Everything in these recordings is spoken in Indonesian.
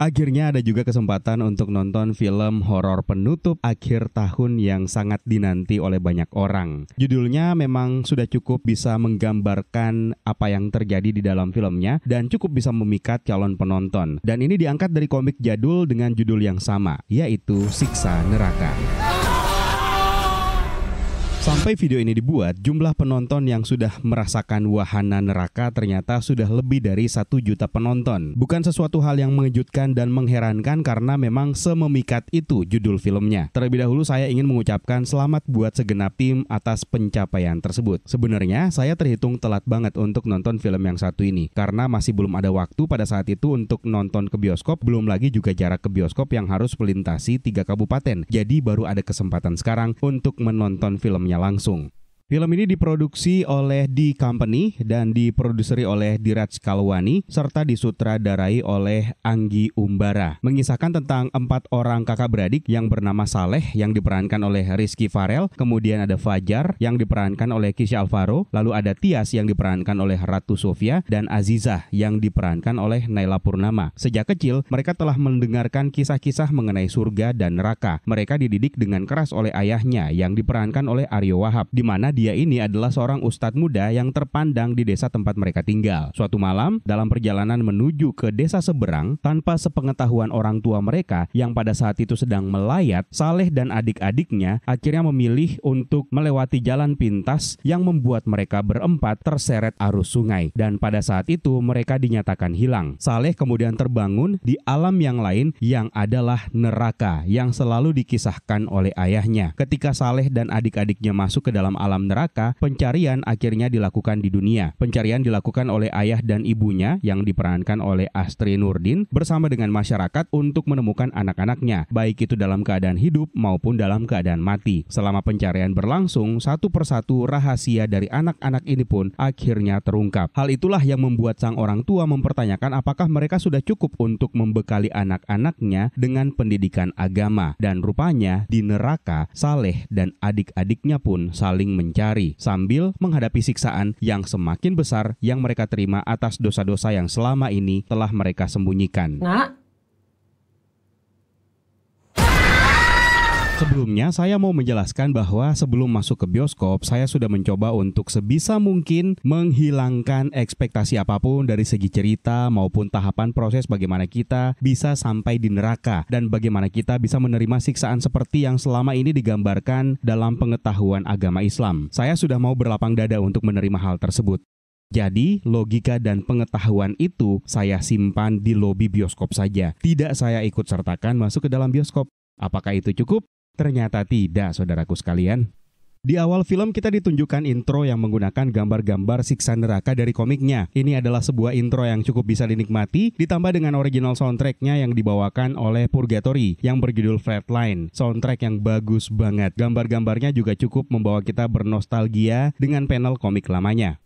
Akhirnya ada juga kesempatan untuk nonton film horor penutup akhir tahun yang sangat dinanti oleh banyak orang. Judulnya memang sudah cukup bisa menggambarkan apa yang terjadi di dalam filmnya dan cukup bisa memikat calon penonton. Dan ini diangkat dari komik jadul dengan judul yang sama, yaitu Siksa Neraka. Sampai video ini dibuat, jumlah penonton yang sudah merasakan wahana neraka ternyata sudah lebih dari satu juta penonton. Bukan sesuatu hal yang mengejutkan dan mengherankan karena memang sememikat itu judul filmnya. Terlebih dahulu saya ingin mengucapkan selamat buat segenap tim atas pencapaian tersebut. Sebenarnya saya terhitung telat banget untuk nonton film yang satu ini karena masih belum ada waktu pada saat itu untuk nonton ke bioskop, belum lagi juga jarak ke bioskop yang harus melintasi tiga kabupaten. Jadi baru ada kesempatan sekarang untuk menonton filmnya mendengarkannya langsung. Film ini diproduksi oleh The Company dan diproduseri oleh Diraj Kalwani serta disutradarai oleh Anggi Umbara. Mengisahkan tentang empat orang kakak beradik yang bernama Saleh yang diperankan oleh Rizky Farel, kemudian ada Fajar yang diperankan oleh Kisha Alvaro, lalu ada Tias yang diperankan oleh Ratu Sofia dan Azizah yang diperankan oleh Naila Purnama. Sejak kecil, mereka telah mendengarkan kisah-kisah mengenai surga dan neraka. Mereka dididik dengan keras oleh ayahnya yang diperankan oleh Aryo Wahab, di mana dia ini adalah seorang ustadz muda yang terpandang di desa tempat mereka tinggal. Suatu malam, dalam perjalanan menuju ke desa seberang, tanpa sepengetahuan orang tua mereka yang pada saat itu sedang melayat, Saleh dan adik-adiknya akhirnya memilih untuk melewati jalan pintas yang membuat mereka berempat terseret arus sungai. Dan pada saat itu mereka dinyatakan hilang. Saleh kemudian terbangun di alam yang lain yang adalah neraka yang selalu dikisahkan oleh ayahnya. Ketika Saleh dan adik-adiknya masuk ke dalam alam neraka, pencarian akhirnya dilakukan di dunia. Pencarian dilakukan oleh ayah dan ibunya yang diperankan oleh Astri Nurdin bersama dengan masyarakat untuk menemukan anak-anaknya, baik itu dalam keadaan hidup maupun dalam keadaan mati. Selama pencarian berlangsung, satu persatu rahasia dari anak-anak ini pun akhirnya terungkap. Hal itulah yang membuat sang orang tua mempertanyakan apakah mereka sudah cukup untuk membekali anak-anaknya dengan pendidikan agama. Dan rupanya di neraka, Saleh dan adik-adiknya pun saling mencari dicari sambil menghadapi siksaan yang semakin besar yang mereka terima atas dosa-dosa yang selama ini telah mereka sembunyikan. Nah, Sebelumnya saya mau menjelaskan bahwa sebelum masuk ke bioskop saya sudah mencoba untuk sebisa mungkin menghilangkan ekspektasi apapun dari segi cerita maupun tahapan proses bagaimana kita bisa sampai di neraka dan bagaimana kita bisa menerima siksaan seperti yang selama ini digambarkan dalam pengetahuan agama Islam. Saya sudah mau berlapang dada untuk menerima hal tersebut. Jadi, logika dan pengetahuan itu saya simpan di lobi bioskop saja. Tidak saya ikut sertakan masuk ke dalam bioskop. Apakah itu cukup? Ternyata tidak, saudaraku sekalian. Di awal film kita ditunjukkan intro yang menggunakan gambar-gambar siksa neraka dari komiknya. Ini adalah sebuah intro yang cukup bisa dinikmati, ditambah dengan original soundtracknya yang dibawakan oleh Purgatory yang berjudul Flatline. Soundtrack yang bagus banget. Gambar-gambarnya juga cukup membawa kita bernostalgia dengan panel komik lamanya.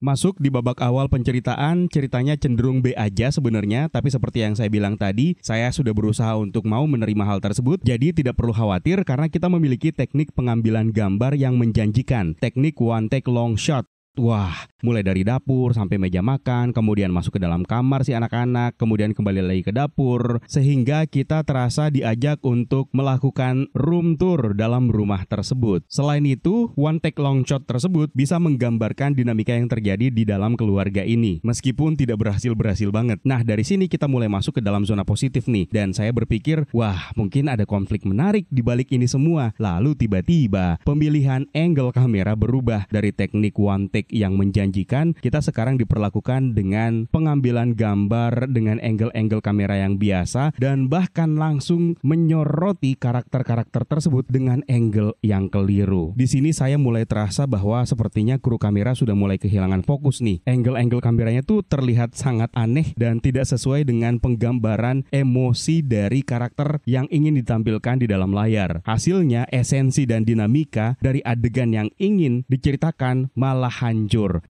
Masuk di babak awal penceritaan, ceritanya cenderung B aja sebenarnya, tapi seperti yang saya bilang tadi, saya sudah berusaha untuk mau menerima hal tersebut, jadi tidak perlu khawatir karena kita memiliki teknik pengambilan gambar yang menjanjikan, teknik one take long shot Wah, mulai dari dapur sampai meja makan, kemudian masuk ke dalam kamar si anak-anak, kemudian kembali lagi ke dapur, sehingga kita terasa diajak untuk melakukan room tour dalam rumah tersebut. Selain itu, one take long shot tersebut bisa menggambarkan dinamika yang terjadi di dalam keluarga ini, meskipun tidak berhasil-berhasil banget. Nah, dari sini kita mulai masuk ke dalam zona positif nih, dan saya berpikir, wah, mungkin ada konflik menarik di balik ini semua. Lalu tiba-tiba pemilihan angle kamera berubah dari teknik one take yang menjanjikan, kita sekarang diperlakukan dengan pengambilan gambar dengan angle-angle kamera yang biasa dan bahkan langsung menyoroti karakter-karakter tersebut dengan angle yang keliru. Di sini saya mulai terasa bahwa sepertinya kru kamera sudah mulai kehilangan fokus nih. Angle-angle kameranya tuh terlihat sangat aneh dan tidak sesuai dengan penggambaran emosi dari karakter yang ingin ditampilkan di dalam layar. Hasilnya esensi dan dinamika dari adegan yang ingin diceritakan malah hancur.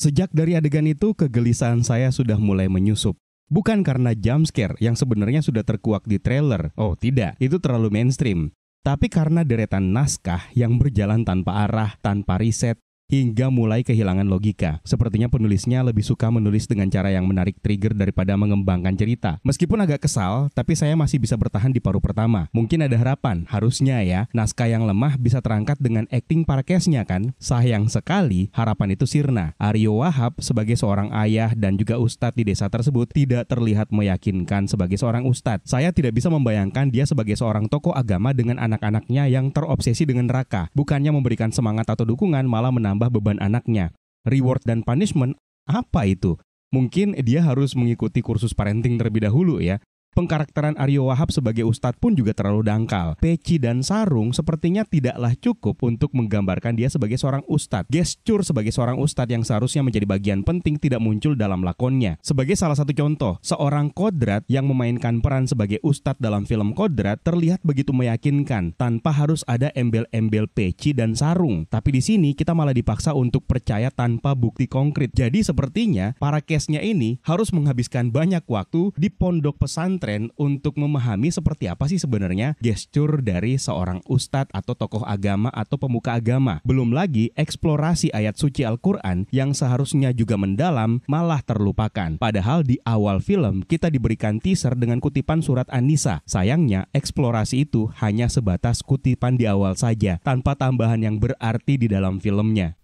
Sejak dari adegan itu, kegelisahan saya sudah mulai menyusup. Bukan karena jumpscare yang sebenarnya sudah terkuak di trailer. Oh, tidak, itu terlalu mainstream. Tapi karena deretan naskah yang berjalan tanpa arah, tanpa riset, hingga mulai kehilangan logika. Sepertinya penulisnya lebih suka menulis dengan cara yang menarik trigger daripada mengembangkan cerita. Meskipun agak kesal, tapi saya masih bisa bertahan di paruh pertama. Mungkin ada harapan, harusnya ya. Naskah yang lemah bisa terangkat dengan acting akting nya kan? Sayang sekali, harapan itu sirna. Aryo Wahab sebagai seorang ayah dan juga ustadz di desa tersebut tidak terlihat meyakinkan sebagai seorang ustadz. Saya tidak bisa membayangkan dia sebagai seorang tokoh agama dengan anak-anaknya yang terobsesi dengan neraka. Bukannya memberikan semangat atau dukungan, malah menambah menambah beban anaknya. Reward dan punishment apa itu? Mungkin dia harus mengikuti kursus parenting terlebih dahulu ya. Pengkarakteran Aryo Wahab sebagai ustadz pun juga terlalu dangkal. Peci dan sarung sepertinya tidaklah cukup untuk menggambarkan dia sebagai seorang ustadz. Gestur sebagai seorang ustadz yang seharusnya menjadi bagian penting tidak muncul dalam lakonnya. Sebagai salah satu contoh, seorang kodrat yang memainkan peran sebagai ustadz dalam film Kodrat terlihat begitu meyakinkan tanpa harus ada embel-embel peci dan sarung. Tapi di sini kita malah dipaksa untuk percaya tanpa bukti konkret. Jadi sepertinya para case-nya ini harus menghabiskan banyak waktu di pondok pesantren tren untuk memahami seperti apa sih sebenarnya gestur dari seorang ustadz atau tokoh agama atau pemuka agama. Belum lagi eksplorasi ayat suci Al-Quran yang seharusnya juga mendalam malah terlupakan. Padahal di awal film kita diberikan teaser dengan kutipan surat An-Nisa. Sayangnya eksplorasi itu hanya sebatas kutipan di awal saja tanpa tambahan yang berarti di dalam filmnya.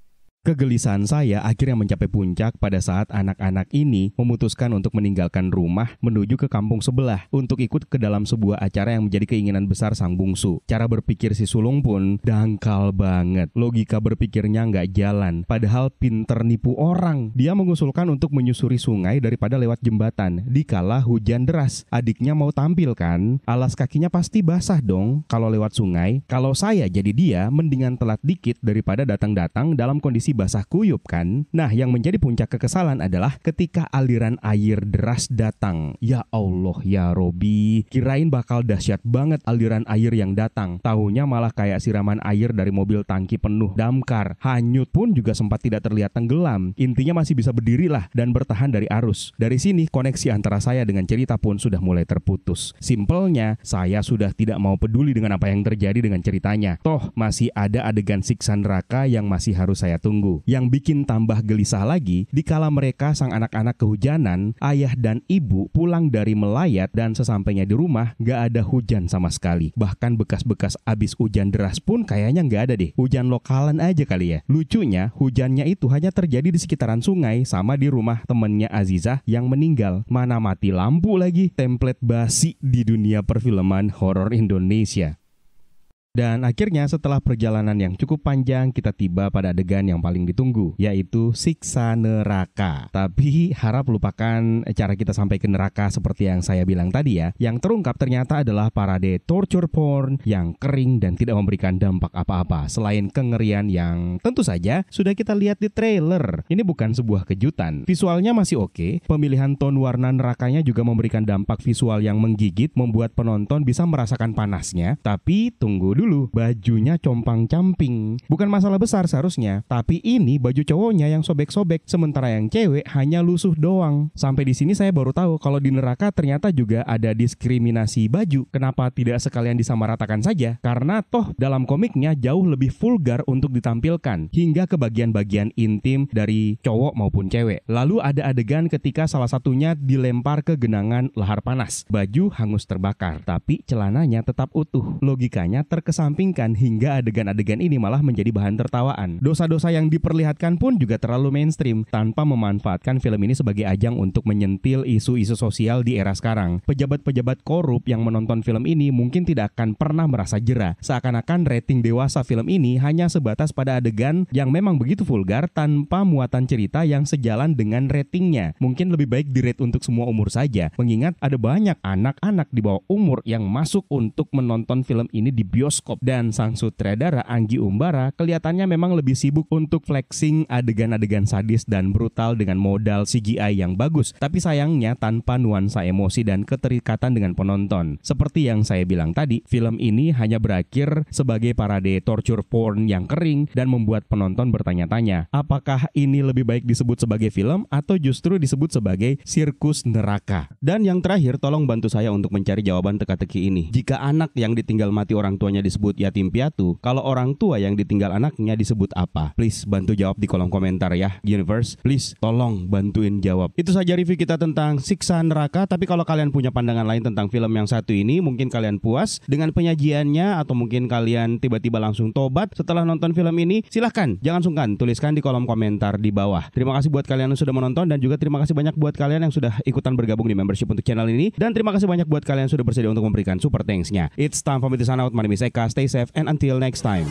Kegelisahan saya akhirnya mencapai puncak pada saat anak-anak ini memutuskan untuk meninggalkan rumah menuju ke kampung sebelah untuk ikut ke dalam sebuah acara yang menjadi keinginan besar sang bungsu. Cara berpikir si sulung pun dangkal banget. Logika berpikirnya nggak jalan, padahal pinter nipu orang. Dia mengusulkan untuk menyusuri sungai daripada lewat jembatan, dikala hujan deras. Adiknya mau tampil kan? Alas kakinya pasti basah dong kalau lewat sungai. Kalau saya jadi dia, mendingan telat dikit daripada datang-datang dalam kondisi basah kuyup kan? Nah, yang menjadi puncak kekesalan adalah ketika aliran air deras datang. Ya Allah, ya Robi, kirain bakal dahsyat banget aliran air yang datang. Tahunya malah kayak siraman air dari mobil tangki penuh damkar. Hanyut pun juga sempat tidak terlihat tenggelam. Intinya masih bisa berdiri lah dan bertahan dari arus. Dari sini koneksi antara saya dengan cerita pun sudah mulai terputus. Simpelnya, saya sudah tidak mau peduli dengan apa yang terjadi dengan ceritanya. Toh masih ada adegan siksa neraka yang masih harus saya tunggu. Yang bikin tambah gelisah lagi, dikala mereka sang anak-anak kehujanan, ayah dan ibu pulang dari melayat dan sesampainya di rumah gak ada hujan sama sekali. Bahkan bekas-bekas abis hujan deras pun kayaknya gak ada deh. Hujan lokalan aja kali ya. Lucunya, hujannya itu hanya terjadi di sekitaran sungai sama di rumah temennya Azizah yang meninggal. Mana mati lampu lagi, template basi di dunia perfilman horor Indonesia. Dan akhirnya setelah perjalanan yang cukup panjang kita tiba pada adegan yang paling ditunggu yaitu siksa neraka. Tapi harap lupakan cara kita sampai ke neraka seperti yang saya bilang tadi ya. Yang terungkap ternyata adalah parade torture porn yang kering dan tidak memberikan dampak apa-apa selain kengerian yang tentu saja sudah kita lihat di trailer. Ini bukan sebuah kejutan. Visualnya masih oke, okay. pemilihan tone warna nerakanya juga memberikan dampak visual yang menggigit membuat penonton bisa merasakan panasnya. Tapi tunggu dulu dulu bajunya compang camping. Bukan masalah besar seharusnya, tapi ini baju cowoknya yang sobek-sobek, sementara yang cewek hanya lusuh doang. Sampai di sini saya baru tahu kalau di neraka ternyata juga ada diskriminasi baju. Kenapa tidak sekalian disamaratakan saja? Karena toh dalam komiknya jauh lebih vulgar untuk ditampilkan hingga ke bagian-bagian intim dari cowok maupun cewek. Lalu ada adegan ketika salah satunya dilempar ke genangan lahar panas. Baju hangus terbakar, tapi celananya tetap utuh. Logikanya terkesan dikesampingkan hingga adegan-adegan ini malah menjadi bahan tertawaan. Dosa-dosa yang diperlihatkan pun juga terlalu mainstream tanpa memanfaatkan film ini sebagai ajang untuk menyentil isu-isu sosial di era sekarang. Pejabat-pejabat korup yang menonton film ini mungkin tidak akan pernah merasa jera. Seakan-akan rating dewasa film ini hanya sebatas pada adegan yang memang begitu vulgar tanpa muatan cerita yang sejalan dengan ratingnya. Mungkin lebih baik di rate untuk semua umur saja, mengingat ada banyak anak-anak di bawah umur yang masuk untuk menonton film ini di bioskop bioskop dan sang sutradara Anggi Umbara kelihatannya memang lebih sibuk untuk flexing adegan-adegan sadis dan brutal dengan modal CGI yang bagus tapi sayangnya tanpa nuansa emosi dan keterikatan dengan penonton. Seperti yang saya bilang tadi, film ini hanya berakhir sebagai parade torture porn yang kering dan membuat penonton bertanya-tanya, apakah ini lebih baik disebut sebagai film atau justru disebut sebagai sirkus neraka? Dan yang terakhir, tolong bantu saya untuk mencari jawaban teka-teki ini. Jika anak yang ditinggal mati orang tuanya di disebut yatim piatu, kalau orang tua yang ditinggal anaknya disebut apa? Please bantu jawab di kolom komentar ya, Universe. Please tolong bantuin jawab. Itu saja review kita tentang Siksa Neraka, tapi kalau kalian punya pandangan lain tentang film yang satu ini, mungkin kalian puas dengan penyajiannya atau mungkin kalian tiba-tiba langsung tobat setelah nonton film ini, silahkan jangan sungkan tuliskan di kolom komentar di bawah. Terima kasih buat kalian yang sudah menonton dan juga terima kasih banyak buat kalian yang sudah ikutan bergabung di membership untuk channel ini dan terima kasih banyak buat kalian yang sudah bersedia untuk memberikan super thanks-nya. It's time for me to sign out. My name is Stay safe and until next time.